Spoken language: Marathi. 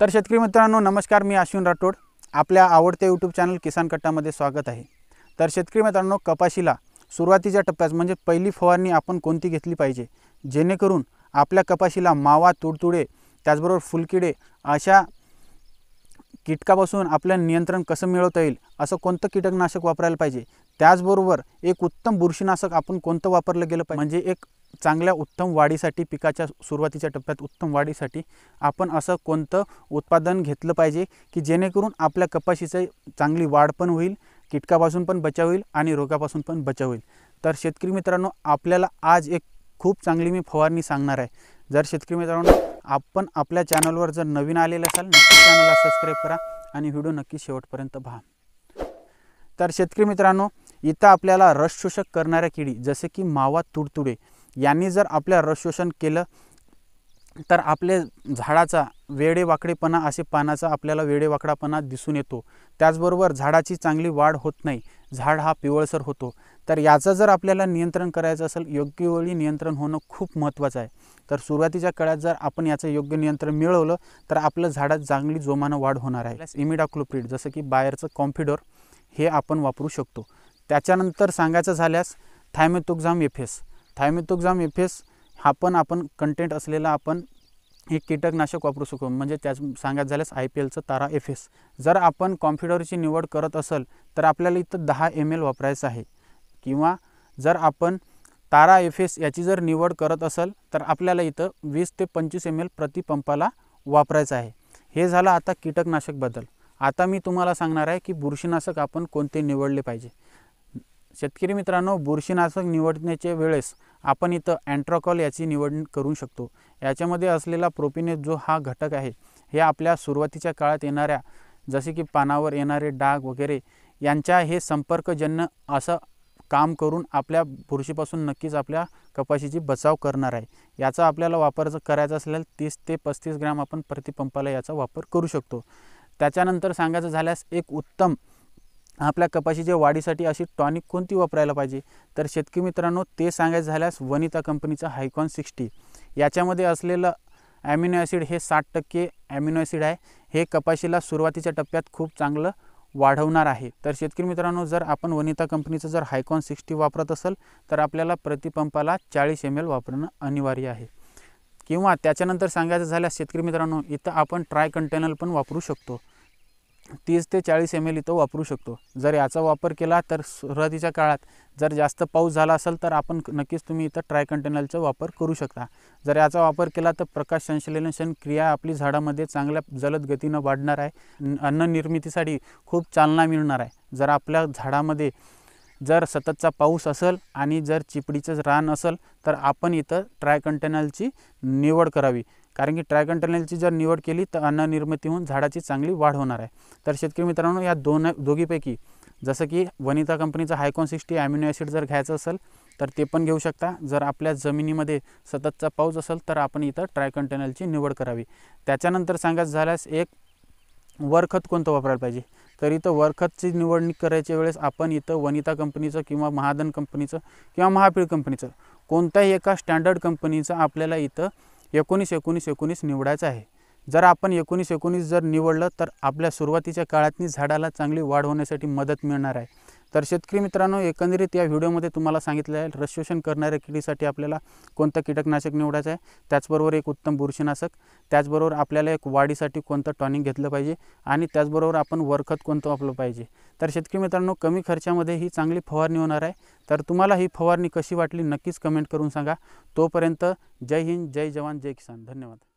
तर शेतकरी मित्रांनो नमस्कार मी अश्विन राठोड आपल्या आवडत्या यूट्यूब चॅनल किसान कट्टामध्ये स्वागत आहे तर शेतकरी मित्रांनो कपाशीला सुरुवातीच्या टप्प्यात म्हणजे पहिली फवारणी आपण कोणती घेतली पाहिजे जेणेकरून आपल्या कपाशीला मावा तुडतुडे त्याचबरोबर फुलकिडे अशा कीटकापासून आपल्या नियंत्रण कसं मिळवता येईल असं कोणतं कीटकनाशक वापरायला पाहिजे त्याचबरोबर एक उत्तम बुरशीनाशक आपण कोणतं वापरलं गेलं पाहिजे म्हणजे एक चांगल्या उत्तम वाढीसाठी पिकाच्या सुरुवातीच्या टप्प्यात उत्तम वाढीसाठी आपण असं कोणतं उत्पादन घेतलं पाहिजे की जेणेकरून आपल्या कपाशीचं चांगली वाढ पण होईल कीटकापासून पण बचाव होईल आणि रोगापासून पण बचाव होईल तर शेतकरी मित्रांनो आपल्याला आज एक खूप चांगली मी फवारणी सांगणार आहे जर शेतकरी मित्रांनो आपण आपल्या चॅनलवर जर नवीन आलेलं असाल नक्की चॅनलला सबस्क्राईब करा आणि व्हिडिओ नक्की शेवटपर्यंत पहा तर शेतकरी मित्रांनो इथं आपल्याला रसशोषक करणाऱ्या किडी जसे की मावा तुडतुडे यांनी जर आपल्या रस शोषण केलं तर आपले झाडाचा वेडेवाकडेपणा असे पानाचा आपल्याला वेडेवाकडापणा दिसून येतो त्याचबरोबर झाडाची चांगली वाढ होत नाही झाड हा पिवळसर होतो तर याचं जर आपल्याला नियंत्रण करायचं असेल योग्य वेळी नियंत्रण होणं खूप महत्त्वाचं आहे तर सुरुवातीच्या काळात जर आपण याचं योग्य नियंत्रण मिळवलं तर आपलं झाडात चांगली जोमानं वाढ होणार आहे इमिडाक्लोप्रिड जसं की बाहेरचं कॉम्फिडोर हे आपण वापरू शकतो त्याच्यानंतर सांगायचं झाल्यास थायमेतोक्झाम एफेस थायमेथोक्झाम एफ एस हा पण आपण कंटेंट असलेला आपण हे कीटकनाशक वापरू शकतो म्हणजे त्याच सांगायचं झाल्यास आय पी एलचं तारा एफ एस जर आपण कॉम्प्युटरची निवड करत असेल तर आपल्याला इथं दहा एम एल वापरायचं आहे किंवा जर आपण तारा एफ एस याची जर निवड करत असेल तर आपल्याला इथं वीस ते पंचवीस एम एल प्रतिपंपाला वापरायचं आहे हे झालं आता कीटकनाशकबद्दल आता मी तुम्हाला सांगणार आहे की बुरशीनाशक आपण कोणते निवडले पाहिजे शेतकरी मित्रांनो बुरशीनाशक निवडण्याच्या वेळेस आपण इथं अँट्रॉकॉल याची निवड करू शकतो याच्यामध्ये असलेला प्रोपिनेज जो हा घटक आहे हे आपल्या सुरुवातीच्या काळात येणाऱ्या जसे की पानावर येणारे डाग वगैरे यांच्या हे संपर्कजन्य असं काम करून आपल्या बुरशीपासून नक्कीच आपल्या कपाशीची बचाव करणार आहे याचा आपल्याला वापर जर करायचा असल्यास तीस ते पस्तीस ग्रॅम आपण प्रतिपंपाला याचा वापर करू शकतो त्याच्यानंतर सांगायचं झाल्यास एक उत्तम आपल्या कपाशीच्या वाढीसाठी अशी टॉनिक कोणती वापरायला पाहिजे तर शेतकरी मित्रांनो ते सांगायचं झाल्यास वनिता कंपनीचा हायकॉन सिक्स्टी याच्यामध्ये असलेलं ॲमिनो ॲसिड हे साठ टक्के ॲमिनो ॲसिड आहे हे कपाशीला सुरुवातीच्या टप्प्यात खूप चांगलं वाढवणार आहे तर शेतकरी मित्रांनो जर आपण वनिता कंपनीचं जर हायकॉन सिक्स्टी वापरत असेल तर आपल्याला प्रतिपंपाला चाळीस एम एल वापरणं अनिवार्य आहे किंवा त्याच्यानंतर सांगायचं झाल्यास शेतकरी मित्रांनो इथं आपण ट्राय कंटेनर पण वापरू शकतो तीस ते चाळीस एम एल इथं वापरू शकतो जर याचा वापर केला तर सुरुवातीच्या काळात जर जास्त पाऊस झाला असेल तर आपण नक्कीच तुम्ही इथं ट्राय कंटेनरचा वापर करू शकता जर याचा वापर केला तर प्रकाश संश्लेषण क्रिया आपली झाडामध्ये चांगल्या जलद गतीनं वाढणार आहे अन्न निर्मितीसाठी खूप चालना मिळणार आहे जर आपल्या झाडामध्ये जर सततचा पाऊस असेल आणि जर चिपडीचं रान असेल तर आपण इथं ट्राय कंटेनरची निवड करावी कारण की ट्रायकन जर निवड केली तर अन्ननिर्मिती होऊन झाडाची चांगली वाढ होणार आहे तर शेतकरी मित्रांनो या दोन दोघीपैकी जसं की वनिता कंपनीचं हायकॉन सिक्स्टी ॲमिनो ॲसिड जर घ्यायचं असेल तर ते पण घेऊ शकता जर आपल्या जमिनीमध्ये सततचा पाऊस असेल तर आपण इथं ट्रायकन निवड करावी त्याच्यानंतर सांगायचं झाल्यास एक वरखत कोणतं वापरायला पाहिजे तर इथं वरखतची निवडणी करायच्या वेळेस आपण इथं वनिता कंपनीचं किंवा महादन कंपनीचं किंवा महापीळ कंपनीचं कोणत्याही एका स्टँडर्ड कंपनीचं आपल्याला इथं एकोणीस एकोणीस एकोणीस निवडायचं आहे जर आपण एकोणीस एकोणीस जर निवडलं तर आपल्या सुरुवातीच्या काळातनी झाडाला चांगली वाढ होण्यासाठी मदत मिळणार आहे तर शेतकरी मित्रांनो एकंदरीत या व्हिडिओमध्ये तुम्हाला सांगितलं आहे रश्वेशन करणाऱ्या किडीसाठी आपल्याला कोणतं कीटकनाशक निवडायचं आहे त्याचबरोबर एक उत्तम बुरशीनाशक त्याचबरोबर आपल्याला एक वाढीसाठी कोणतं टॉनिक घेतलं पाहिजे आणि त्याचबरोबर आपण वरखत कोणतं वापरलं पाहिजे तर शेतकरी मित्रांनो कमी खर्चामध्ये ही चांगली फवारणी होणार आहे तर तुम्हाला ही फवारणी कशी वाटली नक्कीच कमेंट करून सांगा तोपर्यंत जय हिंद जय जवान जय किसान धन्यवाद